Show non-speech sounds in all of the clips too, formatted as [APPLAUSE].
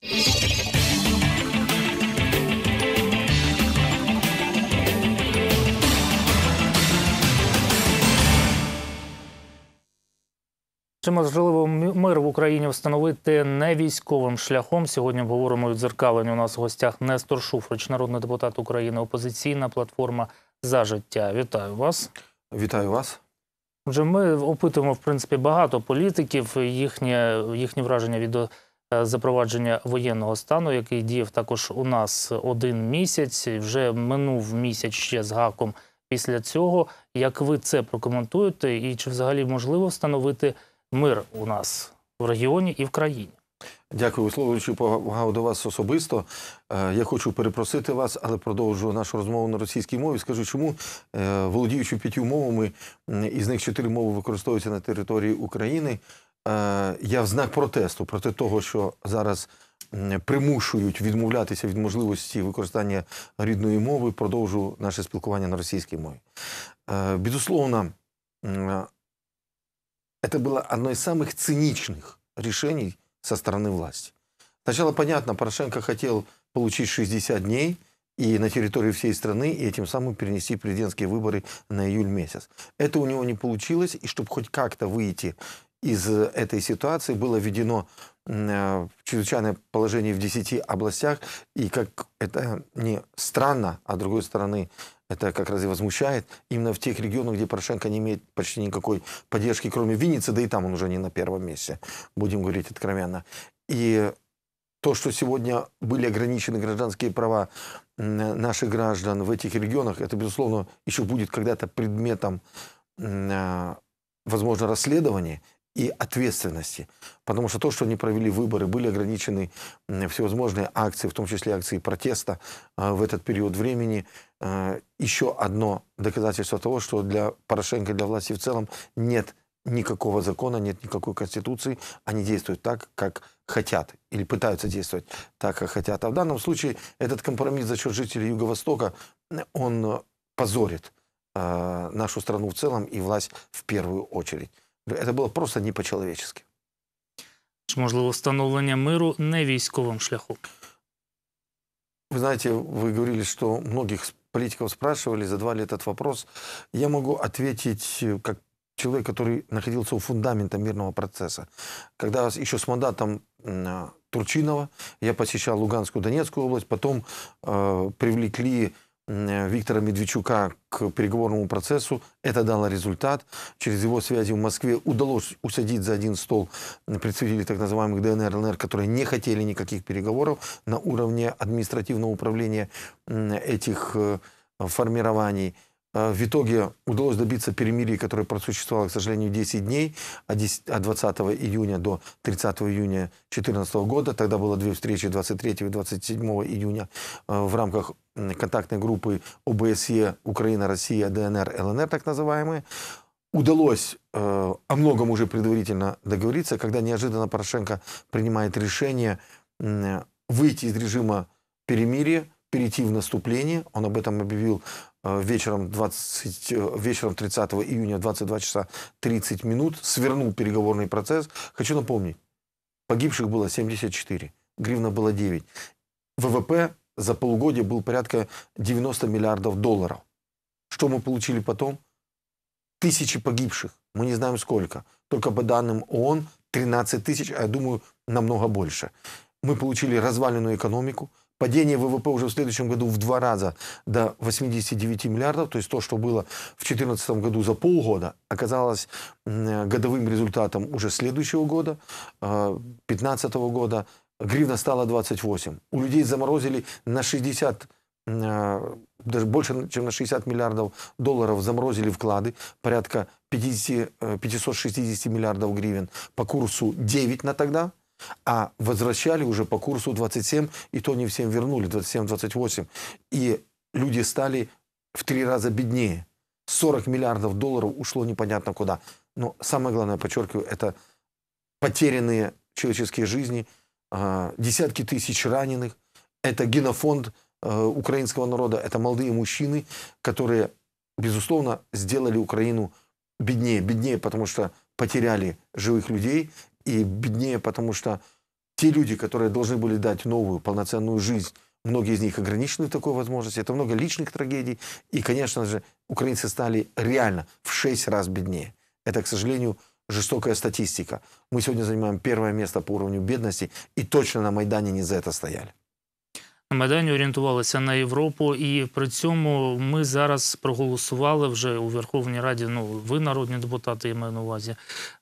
Чи можливо мир в Україні встановити не військовим шляхом? Сьогодні обговоримо відзеркалення. У нас в гостях Нестор Шуфрич, народний депутат України, опозиційна платформа за життя. Вітаю вас. Вітаю вас. Отже, ми опитуємо в принципі багато політиків, їхнє, їхні враження від Е, запровадження воєнного стану, який діяв також у нас один місяць, вже минув місяць ще з гаком. Після цього як ви це прокоментуєте, і чи взагалі можливо встановити мир у нас в регіоні і в країні? Дякую, Слововичу, повагав до вас особисто. Е, я хочу перепросити вас, але продовжу нашу розмову на російській мові. Скажу, чому е, володіючи п'ятью мовами, із них чотири мови використовуються на території України. я в знак протесту проти того, що зараз примушують відмовлятися від можливості використання рідної мови, продовжу наше спілкування на російській мові. Безусловно, это было одно из самых циничных решений со стороны власти. Сначала, понятно, Порошенко хотел получить 60 дней и на территории всей страны, и этим самым перенести президентские выборы на июль месяц. Это у него не получилось, и чтобы хоть как-то выйти из э, этой ситуации было введено э, чрезвычайное положение в 10 областях, и как это не странно, а с другой стороны, это как раз и возмущает, именно в тех регионах, где Порошенко не имеет почти никакой поддержки, кроме Винницы, да и там он уже не на первом месте, будем говорить откровенно. И то, что сегодня были ограничены гражданские права наших граждан в этих регионах, это, безусловно, еще будет когда-то предметом э, возможно, расследование, и ответственности. Потому что то, что они провели выборы, были ограничены всевозможные акции, в том числе акции протеста а, в этот период времени, а, еще одно доказательство того, что для Порошенко, и для власти в целом нет никакого закона, нет никакой конституции, они действуют так, как хотят, или пытаются действовать так, как хотят. А в данном случае этот компромисс за счет жителей Юго-Востока, он позорит а, нашу страну в целом и власть в первую очередь. Это було просто не по-человечески. Чи можливо встановлення миру не військовим шляхом? Вы знаете, вы говорили, что многих политиков спрашивали, задавали этот вопрос. Я могу ответить э, как человек, который находился у фундамента мирного процесса. Когда еще с мандатом э, Турчинова я посещал Луганскую, Донецкую область, потом э, привлекли Э, Виктора Медведчука к переговорному процессу. Это дало результат. Через его связи в Москве удалось усадить за один стол представителей так называемых ДНР, ЛНР, которые не хотели никаких переговоров на уровне административного управления этих э, формирований. А, в итоге удалось добиться перемирия, которое просуществовало, к сожалению, 10 дней, а от 20 июня до 30 июня 2014 года. Тогда было две встречи 23 и 27 июня а, в рамках контактной группы ОБСЕ Украина, Россия, ДНР, ЛНР, так называемые. Удалось о многом уже предварительно договориться, когда неожиданно Порошенко принимает решение выйти из режима перемирия, перейти в наступление. Он об этом объявил Э, вечером, 20, э, вечером 30 июня 22 часа 30 минут свернул переговорный процесс. Хочу напомнить, погибших было 74, гривна было 9. ВВП за полугодие был порядка 90 миллиардов долларов. Что мы получили потом? Тысячи погибших. Мы не знаем сколько. Только по данным ООН 13 тысяч, а я думаю, намного больше. Мы получили разваленную экономику, Падение ВВП уже в следующем году в два раза до 89 миллиардов, то есть то, что было в 2014 году за полгода, оказалось э, годовым результатом уже следующего года, 2015 э, года. Гривна стала 28. У людей заморозили на 60 э, даже больше, чем на 60 миллиардов долларов заморозили вклады, порядка 50, 560 миллиардов гривен по курсу 9 на тогда – а возвращали уже по курсу 27, и то не всем вернули, 27-28. И люди стали в три раза беднее. 40 миллиардов долларов ушло непонятно куда. Но самое главное, подчеркиваю, это потерянные человеческие жизни, а, десятки тысяч раненых, это генофонд э, украинского народа, это молодые мужчины, которые, безусловно, сделали Украину беднее. Беднее, потому что потеряли живых людей и беднее, потому что те люди, которые должны были дать новую полноценную жизнь, многие из них ограничены такой возможностью. Это много личных трагедий. И, конечно же, украинцы стали реально в шесть раз беднее. Это, к сожалению, жестокая статистика. Мы сегодня занимаем первое место по уровню бедности и точно на Майдане не за это стояли. Майдані орієнтувалися на Європу, і при цьому ми зараз проголосували вже у Верховній Раді. Ну ви народні депутати, я маю на увазі.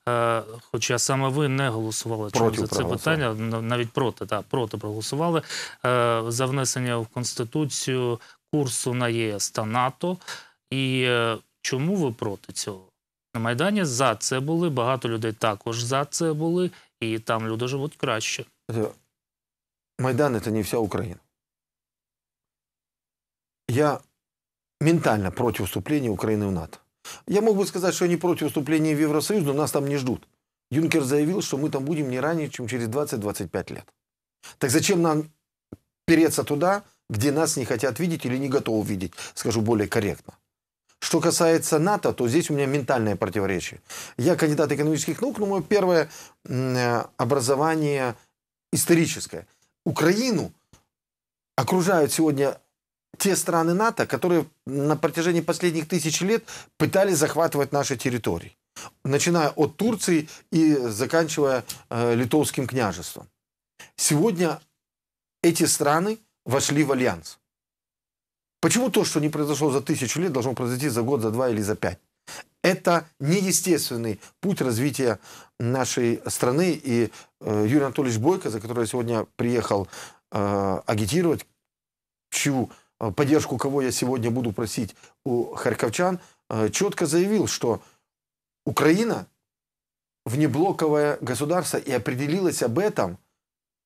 Е, хоча саме ви не голосували Чому за це питання, навіть проти так, проти проголосували е, за внесення в конституцію курсу на ЄС та НАТО. І е, чому ви проти цього? На Майдані за це були багато людей також за це були, і там люди живуть краще. Е, Майдан – це не вся Україна. я ментально против вступления Украины в НАТО. Я мог бы сказать, что я не против вступления в Евросоюз, но нас там не ждут. Юнкер заявил, что мы там будем не ранее, чем через 20-25 лет. Так зачем нам переться туда, где нас не хотят видеть или не готовы видеть, скажу более корректно. Что касается НАТО, то здесь у меня ментальное противоречие. Я кандидат экономических наук, но мое первое э, образование историческое. Украину окружают сегодня те страны НАТО, которые на протяжении последних тысяч лет пытались захватывать наши территории, начиная от Турции и заканчивая э, Литовским княжеством. Сегодня эти страны вошли в альянс. Почему то, что не произошло за тысячу лет, должно произойти за год, за два или за пять? Это неестественный путь развития нашей страны. И э, Юрий Анатольевич Бойко, за которого я сегодня приехал э, агитировать, чью Э, поддержку кого я сегодня буду просить у харьковчан, э, четко заявил, что Украина внеблоковое государство и определилась об этом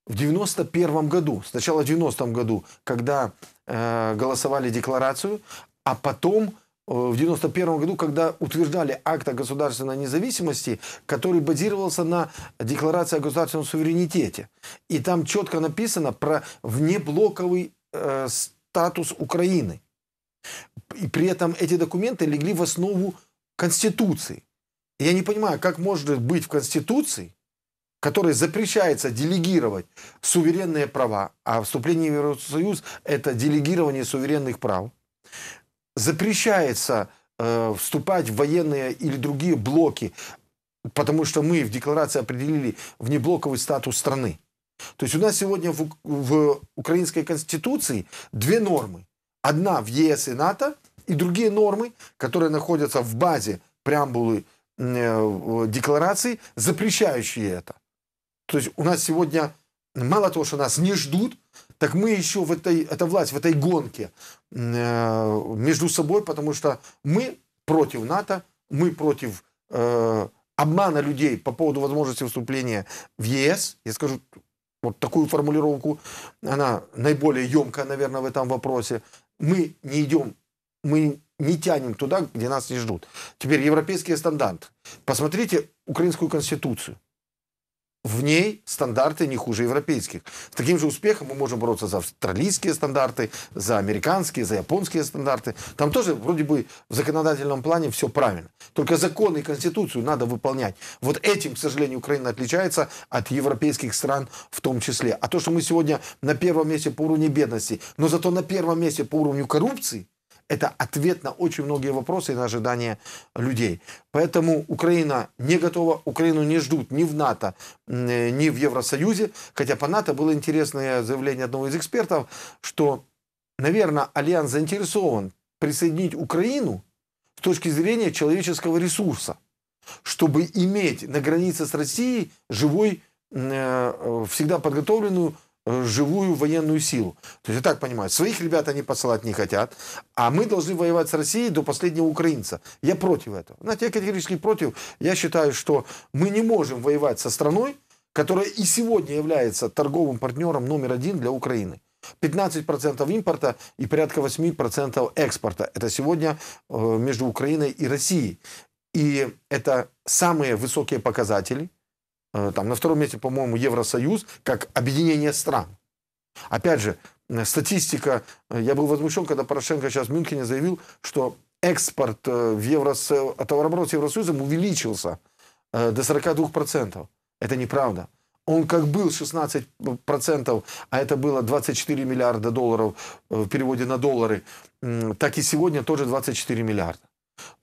в 91 году, сначала в 90 году, когда э, голосовали декларацию, а потом в 91 году, когда утверждали акт о государственной независимости, который базировался на декларации о государственном суверенитете. И там четко написано про внеблоковый э, статус Украины. И при этом эти документы легли в основу Конституции. я не понимаю, как может быть в Конституции, которой запрещается делегировать суверенные права, а вступление в Евросоюз – это делегирование суверенных прав, запрещается э, вступать в военные или другие блоки, потому что мы в декларации определили внеблоковый статус страны. То есть у нас сегодня в, в украинской конституции две нормы. Одна в ЕС и НАТО, и другие нормы, которые находятся в базе преамбулы э, декларации, запрещающие это. То есть у нас сегодня мало того, что нас не ждут, так мы еще в этой, эта власть, в этой гонке э, между собой, потому что мы против НАТО, мы против э, обмана людей по поводу возможности вступления в ЕС. Я скажу вот такую формулировку, она наиболее емкая, наверное, в этом вопросе. Мы не идем, мы не тянем туда, где нас не ждут. Теперь европейский стандарт. Посмотрите украинскую конституцию в ней стандарты не хуже европейских. С таким же успехом мы можем бороться за австралийские стандарты, за американские, за японские стандарты. Там тоже вроде бы в законодательном плане все правильно. Только законы и конституцию надо выполнять. Вот этим, к сожалению, Украина отличается от европейских стран в том числе. А то, что мы сегодня на первом месте по уровню бедности, но зато на первом месте по уровню коррупции, это ответ на очень многие вопросы и на ожидания людей. Поэтому Украина не готова, Украину не ждут ни в НАТО, э, ни в Евросоюзе. Хотя по НАТО было интересное заявление одного из экспертов, что, наверное, Альянс заинтересован присоединить Украину с точки зрения человеческого ресурса, чтобы иметь на границе с Россией живой, э, э, всегда подготовленную Э, живую военную силу. То есть я так понимаю, своих ребят они посылать не хотят, а мы должны воевать с Россией до последнего украинца. Я против этого. Знаете, я категорически против. Я считаю, что мы не можем воевать со страной, которая и сегодня является торговым партнером номер один для Украины. 15% импорта и порядка 8% экспорта. Это сегодня э, между Украиной и Россией. И это самые высокие показатели – Э, там на втором месте, по-моему, Евросоюз как объединение стран. Опять же, статистика, э, я был возмущен, когда Порошенко сейчас в Мюнхене заявил, что экспорт э, в Евросоюз, товарооборот с Евросоюзом увеличился до 42%. Это неправда. Он как был 16%, а это было 24 миллиарда долларов в переводе на доллары, так и сегодня тоже 24 миллиарда.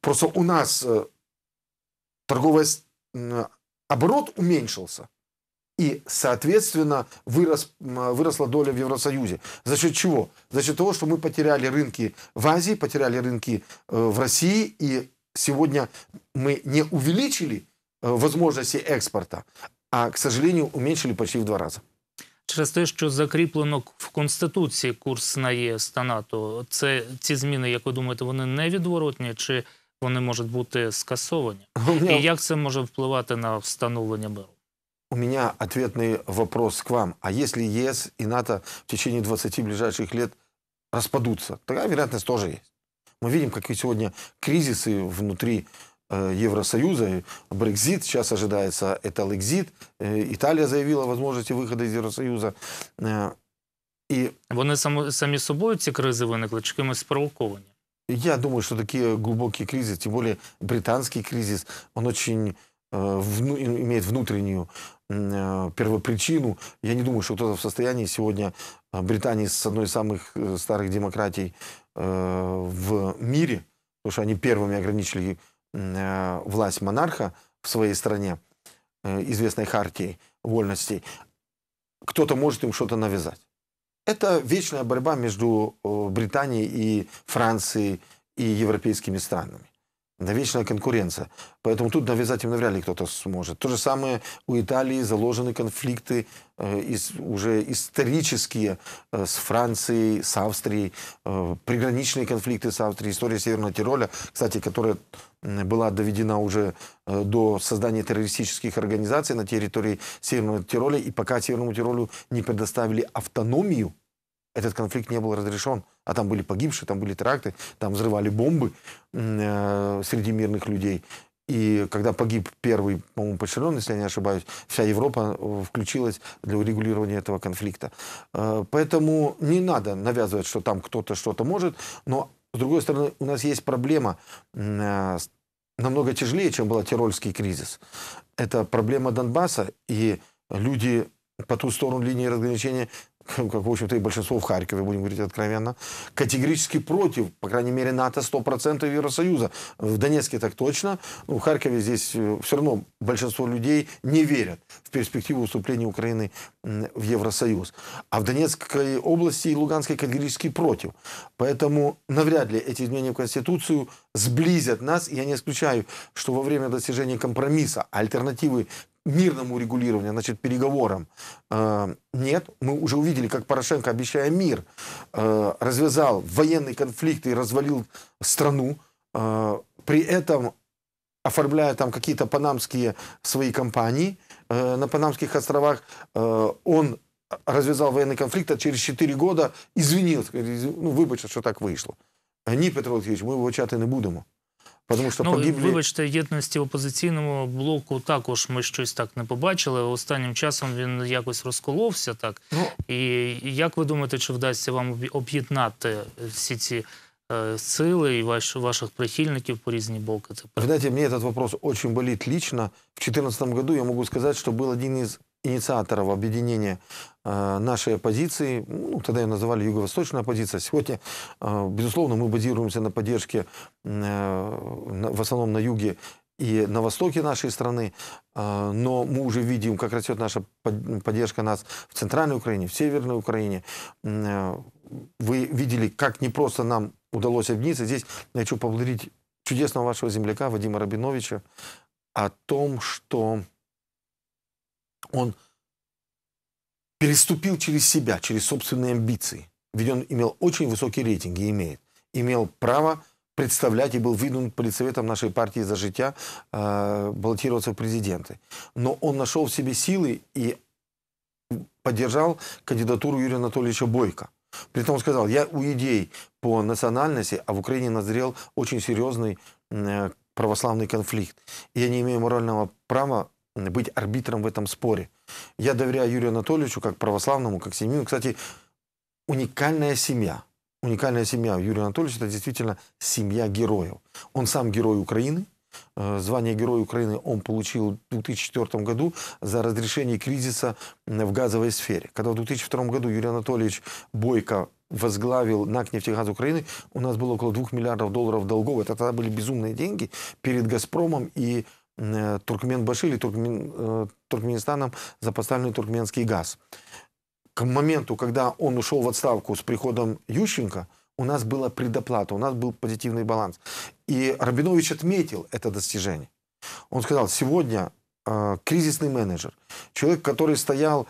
Просто у нас торговая оборот уменьшился. И, соответственно, вырос, выросла доля в Евросоюзе. За счет чего? За счет того, что мы потеряли рынки в Азии, потеряли рынки э, в России, и сегодня мы не увеличили э, возможности экспорта, а, к сожалению, уменьшили почти в два раза. Через те, что закреплено в Конституции курс на ЄС та НАТО, це ці зміни, як ви думаєте, вони невідворотні? Чи вони можуть бути скасовані. [LAUGHS] Меня... І як це може впливати на встановлення миру? У меня ответный вопрос к вам. А если ЕС и НАТО в течение 20 ближайших лет распадутся, такая вероятность тоже есть. Мы видим, какие сегодня кризисы внутри э, Евросоюза. Брексит, сейчас ожидается эталэкзит. Э, Италия заявила о возможности выхода из Евросоюза. Э, і... они сами собой эти кризисы кризи виникли, мы кимось я думаю, что такие глубокие кризисы, тем более британский кризис, он очень э, вну, имеет внутреннюю э, первопричину. Я не думаю, что кто-то в состоянии сегодня э, Британии с одной из самых э, старых демократий э, в мире, потому что они первыми ограничили э, власть монарха в своей стране, э, известной хартией вольностей, кто-то может им что-то навязать. Это вечная борьба между э, Британией и Францией и европейскими странами. Это вечная конкуренция. Поэтому тут навязать им навряд ли кто-то сможет. То же самое у Италии заложены конфликты э, из, уже исторические э, с Францией, с Австрией, э, приграничные конфликты с Австрией, история Северного Тироля, кстати, которая была доведена уже э, до создания террористических организаций на территории Северного Тироля, и пока Северному Тиролю не предоставили автономию, этот конфликт не был разрешен. А там были погибшие, там были теракты, там взрывали бомбы э, среди мирных людей. И когда погиб первый, по-моему, Почерен, если я не ошибаюсь, вся Европа э, включилась для урегулирования этого конфликта. Э, поэтому не надо навязывать, что там кто-то что-то может, но, с другой стороны, у нас есть проблема э, намного тяжелее, чем был Тирольский кризис. Это проблема Донбасса, и люди по ту сторону линии разграничения как, в общем-то, и большинство в Харькове, будем говорить откровенно, категорически против, по крайней мере, НАТО 100% Евросоюза. В Донецке так точно. Ну, в Харькове здесь э, все равно большинство людей не верят в перспективу уступления Украины в Евросоюз. А в Донецкой области и Луганской категорически против. Поэтому навряд ли эти изменения в Конституцию сблизят нас. Я не исключаю, что во время достижения компромисса альтернативы мирному регулированию, значит, переговорам. Э, нет, мы уже увидели, как Порошенко, обещая мир, э, развязал военный конфликт и развалил страну, э, при этом оформляя там какие-то панамские свои компании на Панамских островах, он развязал военный конфликт, а через 4 года извинился, ну, вибачте, что так вышло. Ні, Петро Олексійович, ми вибачати не будемо. Тому що ну, погиблі... вибачте, єдності в опозиційному блоку також ми щось так не побачили. Останнім часом він якось розколовся так. Ну... І як ви думаєте, чи вдасться вам об'єднати всі ці э, сили і ваш, ваших прихильників по різні боки? Тепер? Знаєте, мені цей вопрос дуже болить лично. В 2014 році. я можу сказати, що був один із ініціаторів об'єднання Э, нашей оппозиции, ну, тогда ее называли юго-восточная оппозиция, сегодня, э, безусловно, мы базируемся на поддержке э, в основном на юге и на востоке нашей страны, но мы уже видим, как растет наша поддержка нас в Центральной Украине, в Северной Украине. Вы видели, как непросто нам удалось объединиться. Здесь я хочу поблагодарить чудесного вашего земляка Вадима Рабиновича о том, что он переступил через себя, через собственные амбиции. Ведь он имел очень высокие рейтинги, имеет. Имел право представлять и был выдвинут предсоветом нашей партии «За життя» э, баллотироваться в президенты. Но он нашел в себе силы и поддержал кандидатуру Юрия Анатольевича Бойко. При этом он сказал, я у идей по национальности, а в Украине назрел очень серьезный э, православный конфликт. Я не имею морального права быть арбитром в этом споре. Я доверяю Юрию Анатольевичу как православному, как семью. Ну, кстати, уникальная семья. Уникальная семья Юрия Анатольевича – это действительно семья героев. Он сам герой Украины. Э, звание Героя Украины он получил в 2004 году за разрешение кризиса в газовой сфере. Когда в 2002 году Юрий Анатольевич Бойко возглавил НАК «Нефтегаз Украины», у нас было около 2 миллиардов долларов долгов. Это тогда были безумные деньги перед «Газпромом» и Туркменбаши э, или Туркмен, э, Туркменистаном за поставленный туркменский газ. К моменту, когда он ушел в отставку с приходом Ющенко, у нас была предоплата, у нас был позитивный баланс. И Рабинович отметил это достижение. Он сказал, сегодня э, кризисный менеджер, человек, который стоял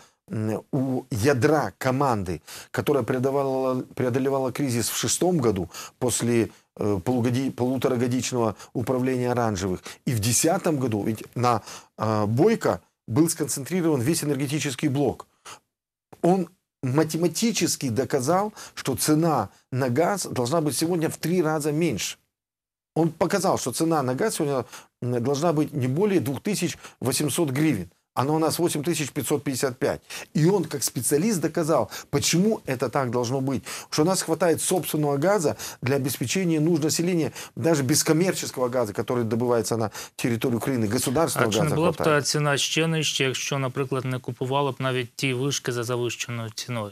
у ядра команды, которая преодолевала, преодолевала кризис в шестом году после Э, полугоди полуторагодичного управления оранжевых. И в 2010 году ведь на а, Бойко был сконцентрирован весь энергетический блок. Он математически доказал, что цена на газ должна быть сегодня в три раза меньше. Он показал, что цена на газ сегодня должна быть не более 2800 гривен. Оно у нас 8555. И он, как специалист, доказал, почему это так должно быть. Что у нас хватает собственного газа для обеспечения нужд населения, даже без коммерческого газа, который добывается на территории Украины. государственного а газу. А чи не була б та ціна ще нижче, якщо, не купували бы даже те вышки за завышенную ціною?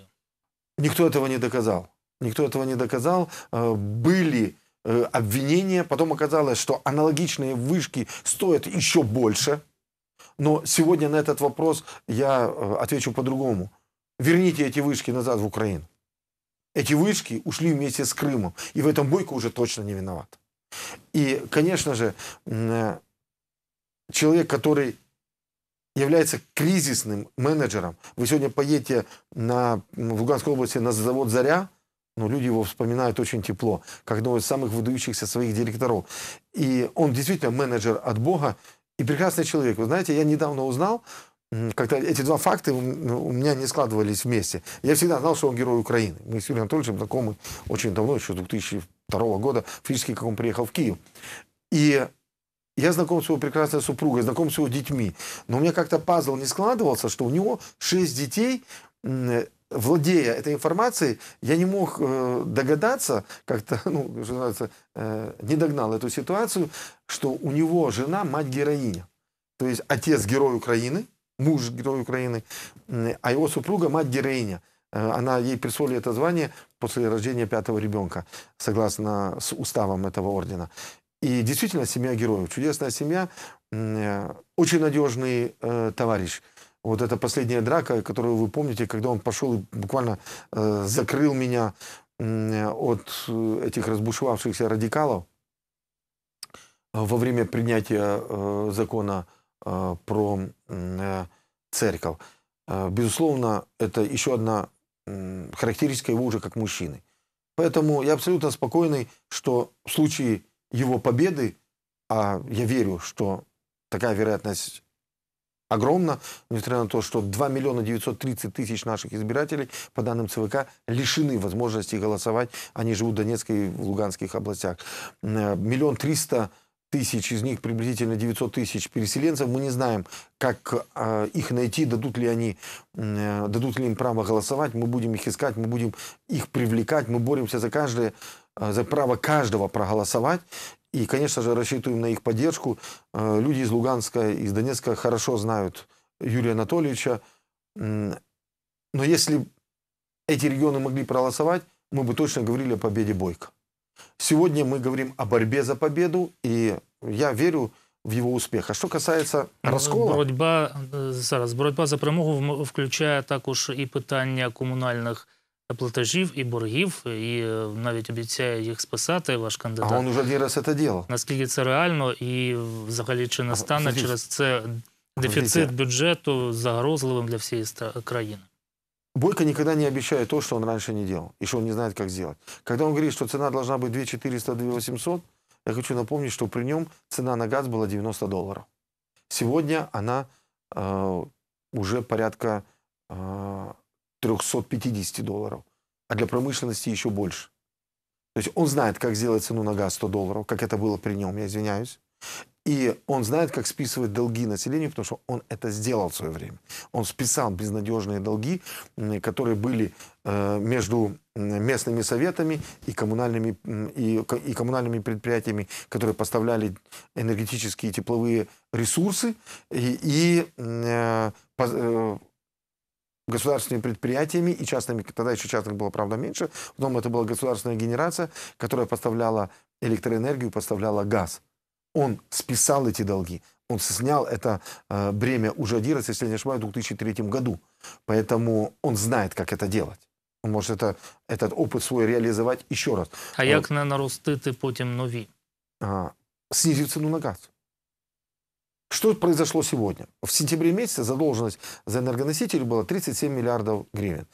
Никто этого не доказал. Никто этого не доказал. Э, были э, обвинения, потом оказалось, что аналогичные вышки стоят еще больше – но сегодня на этот вопрос я э, отвечу по-другому. Верните эти вышки назад в Украину. Эти вышки ушли вместе с Крымом. И в этом Бойко уже точно не виноват. И, конечно же, э, человек, который является кризисным менеджером. Вы сегодня поедете на, в Луганской области на завод «Заря», но ну, люди его вспоминают очень тепло, как одного из самых выдающихся своих директоров. И он действительно менеджер от Бога, и прекрасный человек. Вы знаете, я недавно узнал, как-то эти два факта ну, у меня не складывались вместе. Я всегда знал, что он герой Украины. Мы с Юрием Анатольевичем знакомы очень давно, еще 2002 года, физически как он приехал в Киев. И я знаком с его прекрасной супругой, знаком с его детьми. Но у меня как-то пазл не складывался, что у него шесть детей, владея этой информацией, я не мог э, догадаться, как-то, [LAUGHS] ну, что называется, э, не догнал эту ситуацию, что у него жена мать-героиня. То есть отец герой Украины, муж герой Украины, а его супруга мать-героиня. Э, она ей присвоили это звание после рождения пятого ребенка, согласно с уставом этого ордена. И действительно семья героев, чудесная семья, очень надежный товарищ – вот эта последняя драка, которую вы помните, когда он пошел и буквально э, закрыл меня э, от этих разбушевавшихся радикалов э, во время принятия э, закона э, про э, церковь. Э, безусловно, это еще одна э, характеристика его уже как мужчины. Поэтому я абсолютно спокойный, что в случае его победы, а я верю, что такая вероятность огромно, несмотря на то, что 2 миллиона 930 тысяч наших избирателей, по данным ЦВК, лишены возможности голосовать. Они живут в Донецкой и в Луганских областях. Э, миллион триста тысяч, из них приблизительно 900 тысяч переселенцев. Мы не знаем, как э, их найти, дадут ли они, э, дадут ли им право голосовать. Мы будем их искать, мы будем их привлекать. Мы боремся за каждое э, за право каждого проголосовать. И, конечно же, рассчитываем на их поддержку. Э, люди из Луганска, из Донецка хорошо знают Юрия Анатольевича. Но если эти регионы могли проголосовать, мы бы точно говорили о победе Бойко. Сегодня мы говорим о борьбе за победу, и я верю в его успех. А что касается ну, раскола? боротьба э, зараз, боротьба за перемогу включає також и питання коммунальных платежів і боргів, і навіть обіцяє їх списати ваш кандидат. А він вже один раз це робив. Наскільки це реально, і взагалі чи не стане а, через це дефіцит бюджету загрозливим для всієї країны? Бойко никогда не обещает то, что он раньше не делал, и что он не знает, как сделать. Когда он говорит, что цена должна быть 2400-2800, 800, я хочу напомнить, что при нем цена на газ была 90 долларов. Сегодня она э, уже порядка э, 350 долларов, а для промышленности еще больше. То есть он знает, как сделать цену на газ 100 долларов, как это было при нем, я извиняюсь. И он знает, как списывать долги населению, потому что он это сделал в свое время. Он списал безнадежные долги, которые были э, между местными советами и коммунальными, и, и коммунальными предприятиями, которые поставляли энергетические и тепловые ресурсы и, и э, э, государственными предприятиями и частными, тогда еще частных было, правда, меньше, потом это была государственная генерация, которая поставляла электроэнергию, поставляла газ. Он списал эти долги, он снял это э, бремя у Жадира, если я не ошибаюсь, в 2003 году. Поэтому он знает, как это делать. Он может это, этот опыт свой реализовать еще раз. А вот. як не потом новые А, снизить цену на газ. Что произошло сегодня? В сентябре месяце задолженность за энергоносители была 37 миллиардов гривен.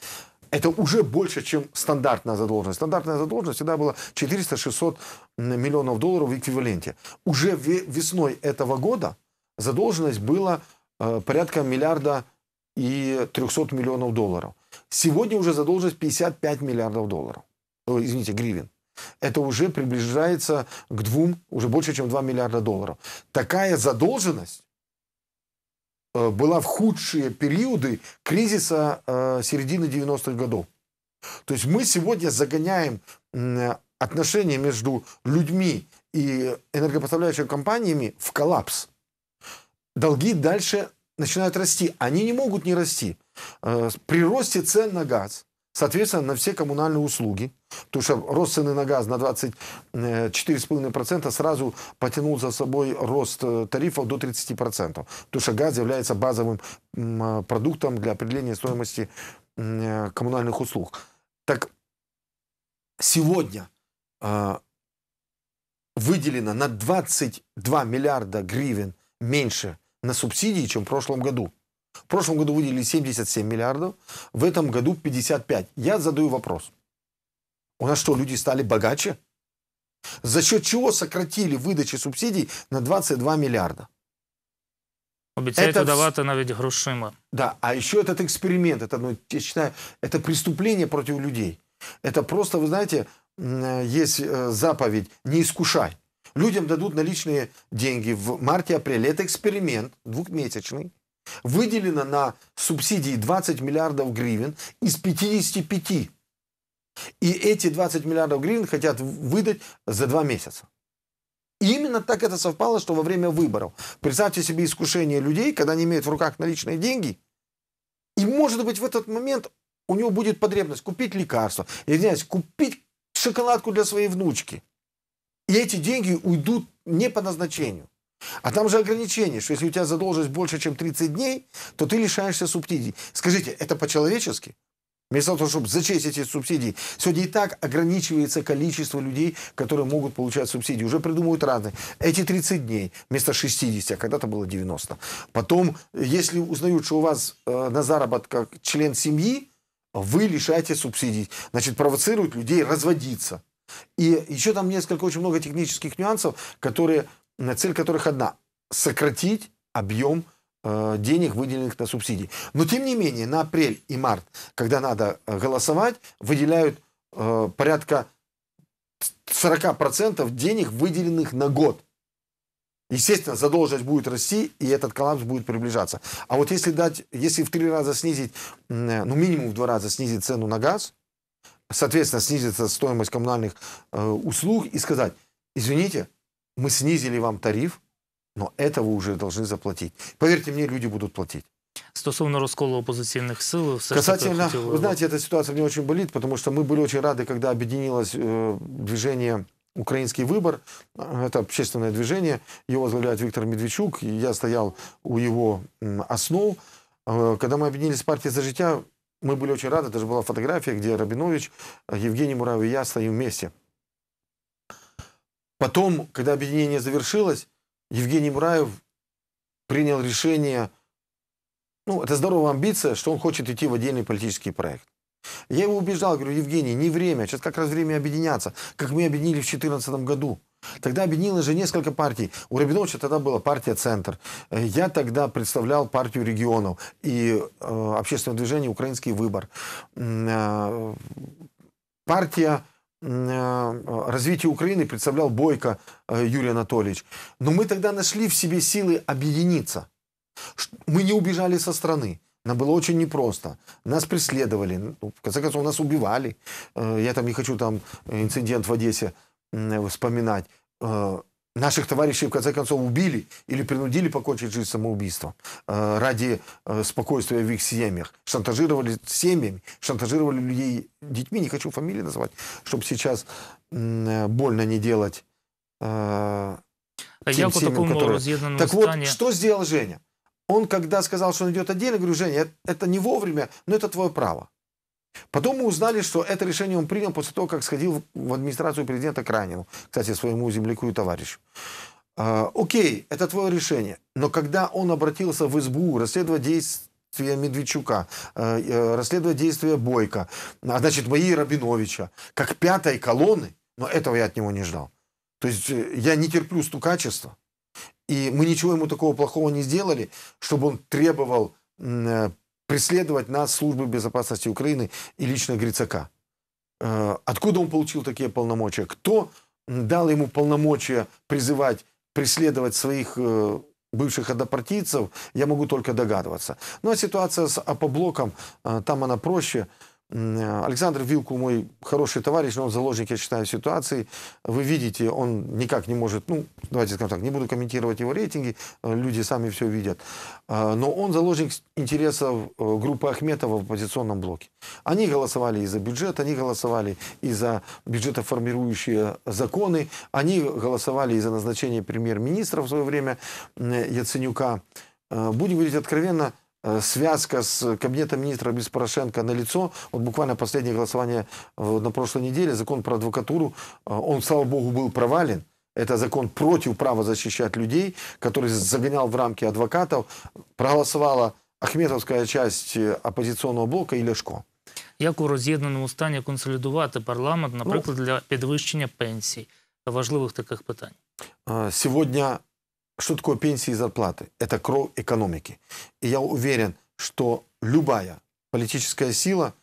Это уже больше, чем стандартная задолженность. Стандартная задолженность всегда была 400-600 миллионов долларов в эквиваленте. Уже весной этого года задолженность была э, порядка миллиарда и 300 миллионов долларов. Сегодня уже задолженность 55 миллиардов долларов. Э, извините, гривен. Это уже приближается к двум, уже больше, чем 2 миллиарда долларов. Такая задолженность э, была в худшие периоды кризиса э, середины 90-х годов. То есть мы сегодня загоняем отношения между людьми и энергопоставляющими компаниями в коллапс. Долги дальше начинают расти. Они не могут не расти. Э, при росте цен на газ Соответственно, на все коммунальные услуги, потому что рост цены на газ на 24,5% сразу потянул за собой рост э, тарифов до 30%, потому что газ является базовым э, продуктом для определения стоимости э, коммунальных услуг. Так сегодня выделено на 22 миллиарда гривен меньше на субсидии, чем в прошлом году. В прошлом году выделили 77 миллиардов, в этом году 55. Я задаю вопрос. У нас что, люди стали богаче? За счет чего сократили выдачи субсидий на 22 миллиарда? Обіцяють давать давати навіть грошима. Да, а еще этот эксперимент, это, ну, я считаю, это преступление против людей. Это просто, вы знаете, есть э, заповедь «не искушай». Людям дадут наличные деньги в марте-апреле. Это эксперимент двухмесячный. Выделено на субсидии 20 миллиардов гривен из 55. И эти 20 миллиардов гривен хотят выдать за два месяца. И именно так это совпало, что во время выборов. Представьте себе искушение людей, когда они имеют в руках наличные деньги, и, может быть, в этот момент у него будет потребность купить лекарство, я извиняюсь, купить шоколадку для своей внучки. И эти деньги уйдут не по назначению. А там же ограничение, что если у тебя задолженность больше, чем 30 дней, то ты лишаешься субсидий. Скажите, это по-человечески? Вместо того, чтобы зачесть эти субсидии, сегодня и так ограничивается количество людей, которые могут получать субсидии. Уже придумывают разные. Эти 30 дней вместо 60, а когда-то было 90. Потом, если узнают, что у вас э, на заработках член семьи, вы лишаете субсидий. Значит, провоцируют людей разводиться. И еще там несколько, очень много технических нюансов, которые цель которых одна – сократить объем э, денег, выделенных на субсидии. Но тем не менее, на апрель и март, когда надо э, голосовать, выделяют э, порядка 40% денег, выделенных на год. Естественно, задолженность будет расти, и этот коллапс будет приближаться. А вот если дать, если в три раза снизить, э, ну минимум в два раза снизить цену на газ, соответственно, снизится стоимость коммунальных э, услуг и сказать, извините, мы снизили вам тариф, но это вы уже должны заплатить. Поверьте мне, люди будут платить. Стосовно раскола оппозиционных сил... Касательно, хотел... вы знаете, эта ситуация мне очень болит, потому что мы были очень рады, когда объединилось э, движение «Украинский выбор». Это общественное движение. Его возглавляет Виктор Медведчук. Я стоял у его э, основ. Э, когда мы объединились с партией «За життя», мы были очень рады. Даже была фотография, где Рабинович, Евгений Муравьев и я стоим вместе. Потом, когда объединение завершилось, Евгений Мураев принял решение, ну, это здоровая амбиция, что он хочет идти в отдельный политический проект. Я его убеждал, говорю, Евгений, не время, сейчас как раз время объединяться, как мы объединили в 2014 году. Тогда объединилось же несколько партий. У Рабиновича тогда была партия «Центр». Я тогда представлял партию регионов и э, общественное движение «Украинский выбор». Э, партия Э, развитие Украины представлял Бойко э, Юрий Анатольевич. Но мы тогда нашли в себе силы объединиться. Мы не убежали со страны. Нам было очень непросто. Нас преследовали. Ну, в конце концов, нас убивали. Э, я там не хочу там инцидент в Одессе вспоминать. Наших товарищей, в конце концов, убили или принудили покончить жизнь самоубийством э, ради э, спокойствия в их семьях. Шантажировали семьями, шантажировали людей детьми. Не хочу фамилии называть, чтобы сейчас э, больно не делать э, а тем Я семьям, которые... Так вот, что сделал Женя? Он, когда сказал, что он идет отдельно, говорю, Женя, это не вовремя, но это твое право. Потом мы узнали, что это решение он принял после того, как сходил в администрацию президента к кстати, своему земляку и товарищу. Э, окей, это твое решение. Но когда он обратился в СБУ расследовать действия действия Медведчука, э, э, расследовать действия Бойко, а значит, мои Рабиновича, как пятой колонны, но этого я от него не ждал. То есть э, я не терплю стукачества, и мы ничего ему такого плохого не сделали, чтобы он требовал преследовать нас службы безопасности Украины и лично Грицака. Э, откуда он получил такие полномочия? Кто дал ему полномочия призывать, преследовать своих э, бывших однопартийцев, я могу только догадываться. Ну а ситуация с АПО-блоком, э, там она проще – Э, Александр Вилку, мой хороший товарищ, но он заложник, я считаю, ситуации. Вы видите, он никак не может, ну, давайте скажем так, не буду комментировать его рейтинги, э, люди сами все видят. Э, но он заложник интересов группы Ахметова в оппозиционном блоке. Они голосовали и за бюджет, они голосовали и за бюджетоформирующие законы, они голосовали и за назначение премьер-министра в свое время Яценюка. Будем говорить откровенно, Э, связка с Кабинетом министра без Порошенко на лицо. Вот буквально последнее голосование на прошлой неделе, закон про адвокатуру, э, он, слава богу, был провален. Это закон против права защищать людей, который загонял в рамки адвокатов. Проголосовала Ахметовская часть э, оппозиционного блока і Ляшко. Як у роз'єднаному стані консолідувати парламент, наприклад, ну. для підвищення пенсій важливих таких питань? Сьогодні что такое пенсии и зарплаты. Это кровь экономики. И я уверен, что любая политическая сила,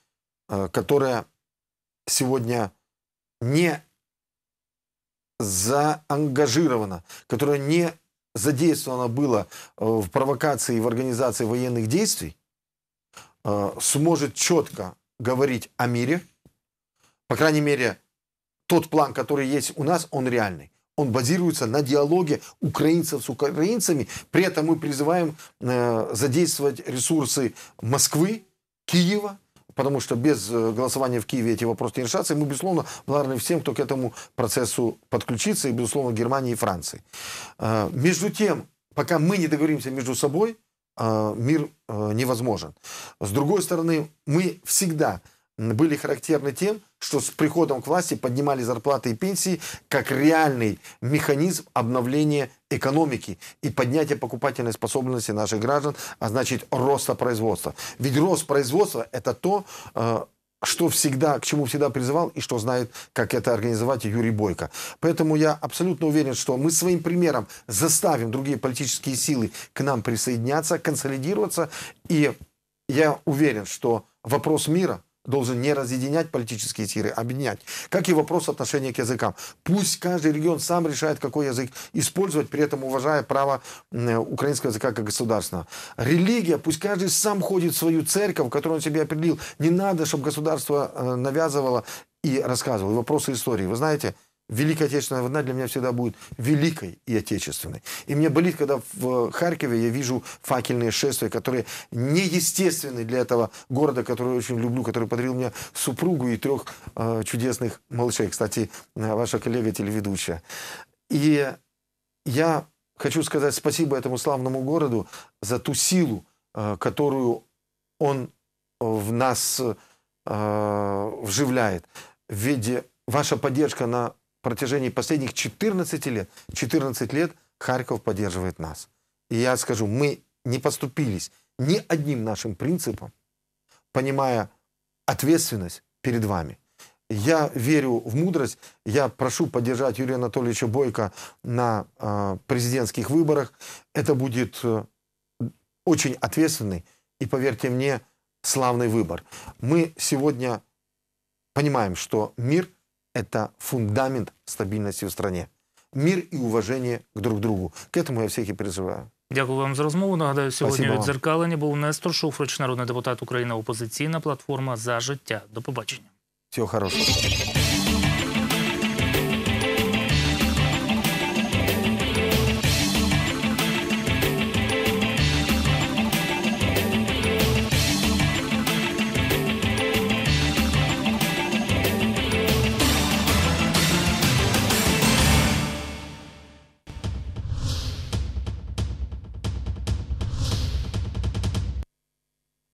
э, которая сегодня не заангажирована, которая не задействована была э, в провокации и в организации военных действий, э, сможет четко говорить о мире. По крайней мере, тот план, который есть у нас, он реальный он базируется на диалоге украинцев с украинцами. При этом мы призываем э, задействовать ресурсы Москвы, Киева, потому что без э, голосования в Киеве эти вопросы не решатся. И мы, безусловно, благодарны всем, кто к этому процессу подключится, и, безусловно, Германии и Франции. Э, между тем, пока мы не договоримся между собой, мир невозможен. С другой стороны, мы всегда были характерны тем, что с приходом к власти поднимали зарплаты и пенсии как реальный механизм обновления экономики и поднятия покупательной способности наших граждан, а значит роста производства. Ведь рост производства – это то, э, что всегда, к чему всегда призывал и что знает, как это организовать Юрий Бойко. Поэтому я абсолютно уверен, что мы своим примером заставим другие политические силы к нам присоединяться, консолидироваться. И я уверен, что вопрос мира – должен не разъединять политические силы, а объединять. Как и вопрос отношения к языкам. Пусть каждый регион сам решает, какой язык использовать, при этом уважая право э, украинского языка как государственного. Религия, пусть каждый сам ходит в свою церковь, которую он себе определил. Не надо, чтобы государство э, навязывало и рассказывало. Вопросы истории. Вы знаете, Великая Отечественная война для меня всегда будет великой и отечественной. И мне болит, когда в Харькове я вижу факельные шествия, которые неестественны для этого города, который я очень люблю, который подарил мне супругу и трех э, чудесных малышей. Кстати, э, ваша коллега телеведущая. И я хочу сказать спасибо этому славному городу за ту силу, э, которую он в нас э, вживляет в виде ваша поддержка на протяжении последних 14 лет, 14 лет Харьков поддерживает нас. И я скажу, мы не поступились ни одним нашим принципом, понимая ответственность перед вами. Я верю в мудрость. Я прошу поддержать Юрия Анатольевича Бойко на э, президентских выборах. Это будет э, очень ответственный и, поверьте мне, славный выбор. Мы сегодня понимаем, что мир –– это фундамент стабильности в стране. Мир и уважение к друг другу. К этому я всех и призываю. Дякую вам за розмову. Нагадаю, сьогодні відзеркалення був Нестор Шуфрич, народний депутат України, опозиційна платформа за життя. До побачення. Всього хорошого.